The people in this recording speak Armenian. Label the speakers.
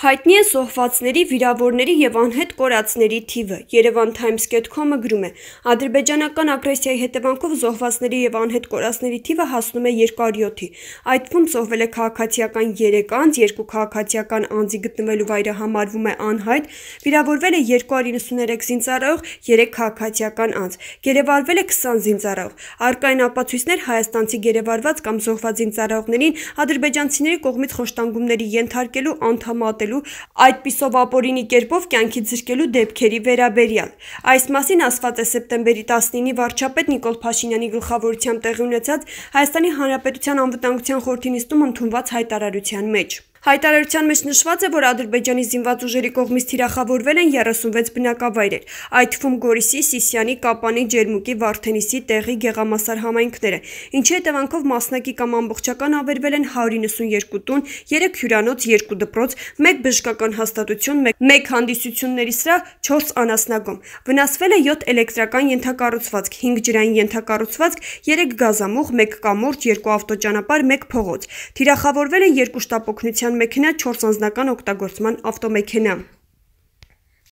Speaker 1: Հայտնի է զոհվածների, վիրավորների եւ անհետ կորածների թիվը։ Yerevan Times.com-ը գրում է. Ադրբեջանական ագրեսիայի հետևանքով զոհվածների եւ անհետ կորածների թիվը հասնում է 207-ի։ Այդ թվում զոհվել է քաղաքացիական 3 անձ, երկու քաղաքացիական անձի գտնվելու վայրը համարվում է անհայտ, վիրավորվել է 293 զինծառայող, 3 քաղաքացիական անձ։ Գերեվարվել է 20 զինծառայող։ Արկայն ապացույցներ հայաստանցի գերեվարված կամ զոհված զինծառայողներին ադրբեջանցիների կողմից խոշտանգումների ենթարկելու անդամատ ստեղծելու, այդ պիսով ապորինի կերպով կյանքի ձրկելու դեպքերի վերաբերյալ։ Այս մասին ասված է սեպտեմբերի 19-ի վարչապետ Նիկոլ Փաշինյանի գլխավորությամբ տեղի ունեցած Հայաստանի Հանրապետության անվտանգության խորհրդի նիստում ընդունված հայտարարության մեջ։ Հայտարարության մեջ նշված է, որ Ադրբեջանի զինված ուժերի կողմից թիրախավորվել են 36 բնակավայրեր, այդ թվում Գորիսի, Սիսյանի, Կապանի, Ջերմուկի, Վարդենիսի, Տեղի, Գեղամասար համայնքները, ինչի հետևանքով մասնակի կամ ամբողջական ավերվել են 192 տուն, 3 հյուրանոց, 2 դպրոց, 1 բժշկական հաստատություն, 1 հանդիսությունների սրա 4 անասնագոմ։ Վնասվել է 7 էլեկտրական ենթակառուցվածք, 5 ջրային ենթակառուցվածք, 3 գազամուղ, 1 կամուրջ, 2 ավտոճանապարհ, 1 փողոց։ Թիրախավորվել են 2 շտապօգնության մեքենա 4 անձնական օգտագործման ավտոմեքենա